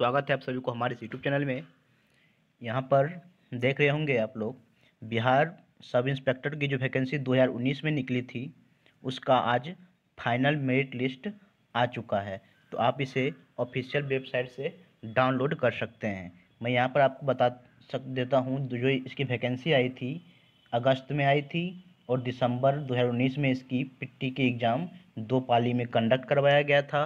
स्वागत है आप सभी को हमारे यूट्यूब चैनल में यहाँ पर देख रहे होंगे आप लोग बिहार सब इंस्पेक्टर की जो वैकेंसी 2019 में निकली थी उसका आज फाइनल मेरिट लिस्ट आ चुका है तो आप इसे ऑफिशियल वेबसाइट से डाउनलोड कर सकते हैं मैं यहाँ पर आपको बता सक देता हूँ जो इसकी वैकेंसी आई थी अगस्त में आई थी और दिसंबर 2019 में इसकी पिट्टी के एग्ज़ाम दो पाली में कंडक्ट करवाया गया था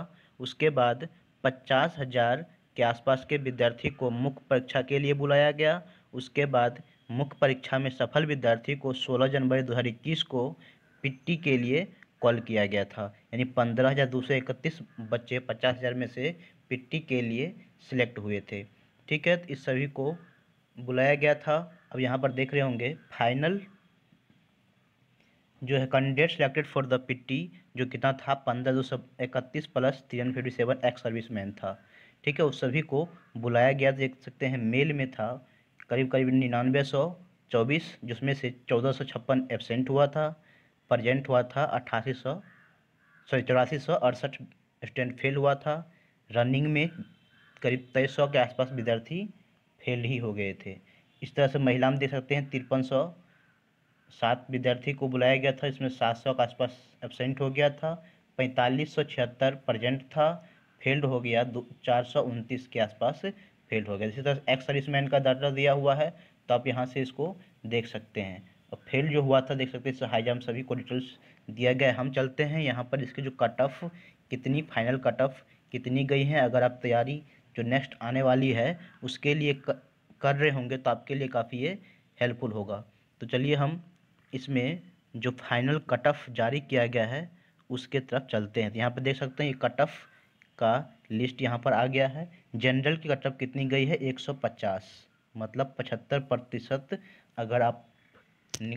उसके बाद पचास हज़ार के आसपास के विद्यार्थी को मुख्य परीक्षा के लिए बुलाया गया उसके बाद मुख्य परीक्षा में सफल विद्यार्थी को 16 जनवरी 2021 को पिट्टी के लिए कॉल किया गया था यानी पंद्रह हज़ार दो सौ इकतीस बच्चे पचास हज़ार में से पिट्टी के लिए सिलेक्ट हुए थे ठीक है तो इस सभी को बुलाया गया था अब यहाँ पर देख रहे होंगे फाइनल जो है कैंडिडेट सिलेक्टेड फॉर द पिट्टी जो कितना था पंद्रह दो सौ इकतीस plus three hundred fifty seven ex serviceman था ठीक है उस सभी को बुलाया गया देख सकते हैं मेल में था करीब करीब निन्यानवे सौ चौबीस जिसमें से चौदह सौ छप्पन एबसेंट हुआ था प्रजेंट हुआ था अट्ठासी सौ सॉरी चौरासी सौ अड़सठ स्टूडेंट फेल हुआ था रनिंग में करीब तेईस सौ के आसपास विद्यार्थी फेल ही हो गए थे इस तरह से में देख सकते हैं तिरपन सौ सात विद्यार्थी को बुलाया गया था इसमें सात सौ के आसपास एबसेंट हो गया था पैंतालीस सौ छिहत्तर प्रजेंट था फेल्ड हो गया दो चार सौ उनतीस के आसपास फेल्ड हो गया जिस तरह एक्स सर्विसमैन का डाटा दिया हुआ है तो आप यहाँ से इसको देख सकते हैं और फेल जो हुआ था देख सकते हैं हाई जम्प सभी को डिटेल्स दिया गया हम चलते हैं यहाँ पर इसके जो कट ऑफ कितनी फाइनल कट ऑफ कितनी गई है अगर आप तैयारी जो नेक्स्ट आने वाली है उसके लिए कर रहे होंगे तो आपके लिए काफ़ी ये हेल्पफुल होगा तो चलिए हम इसमें जो फाइनल कट ऑफ जारी किया गया है उसके तरफ चलते हैं तो यहाँ पर देख सकते हैं ये कट ऑफ का लिस्ट यहाँ पर आ गया है जनरल की कटअप कितनी गई है 150 मतलब 75 प्रतिशत अगर आप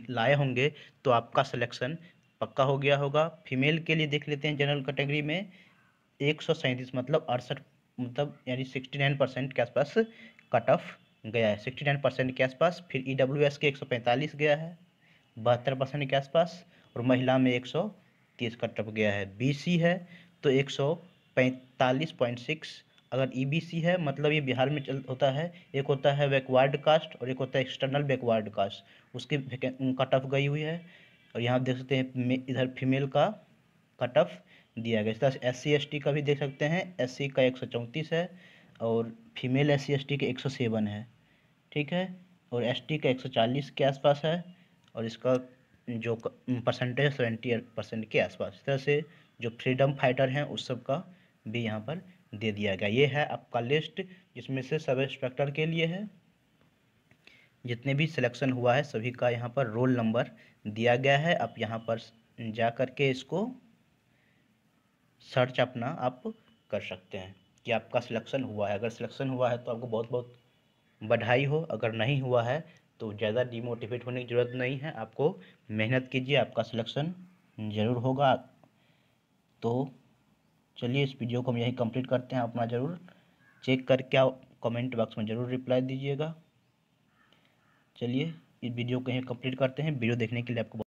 लाए होंगे तो आपका सिलेक्शन पक्का हो गया होगा फीमेल के लिए देख लेते हैं जनरल कैटेगरी में एक मतलब अड़सठ मतलब यानी सिक्सटी नाइन परसेंट के आसपास कट ऑफ गया है सिक्सटी नाइन परसेंट के आसपास फिर ई डब्ल्यू एस के एक सौ पैंतालीस गया है बहत्तर परसेंट के आसपास और महिला में एक सौ तीस कट ऑफ गया है बी सी है तो एक सौ पैंतालीस पॉइंट सिक्स अगर ई e है मतलब ये बिहार में चल होता है एक होता है बैकवर्ड कास्ट और एक होता है एक्सटर्नल बैकवर्ड कास्ट उसकी कट ऑफ गई हुई है और यहाँ देख सकते हैं इधर फीमेल का कट ऑफ दिया गया इस तरह से एस सी का भी देख सकते हैं एस का एक है और फीमेल एस सी के एक है ठीक है और एस का एक के आसपास है और इसका जो परसेंटेज सेवेंटी परसेंट के आसपास इस तरह से जो फ्रीडम फाइटर हैं उस सब का भी यहाँ पर दे दिया गया ये है आपका लिस्ट जिसमें से सब इंस्पेक्टर के लिए है जितने भी सिलेक्शन हुआ है सभी का यहाँ पर रोल नंबर दिया गया है आप यहाँ पर जा कर के इसको सर्च अपना आप कर सकते हैं कि आपका सिलेक्शन हुआ है अगर सिलेक्शन हुआ है तो आपको बहुत बहुत बढ़ाई हो अगर नहीं हुआ है तो ज़्यादा डिमोटिवेट होने की ज़रूरत नहीं है आपको मेहनत कीजिए आपका सिलेक्शन ज़रूर होगा तो चलिए इस वीडियो को हम यहीं कंप्लीट करते हैं अपना ज़रूर चेक करके आप कमेंट बॉक्स में ज़रूर रिप्लाई दीजिएगा चलिए इस वीडियो को यही कंप्लीट करते हैं वीडियो देखने के लिए आपको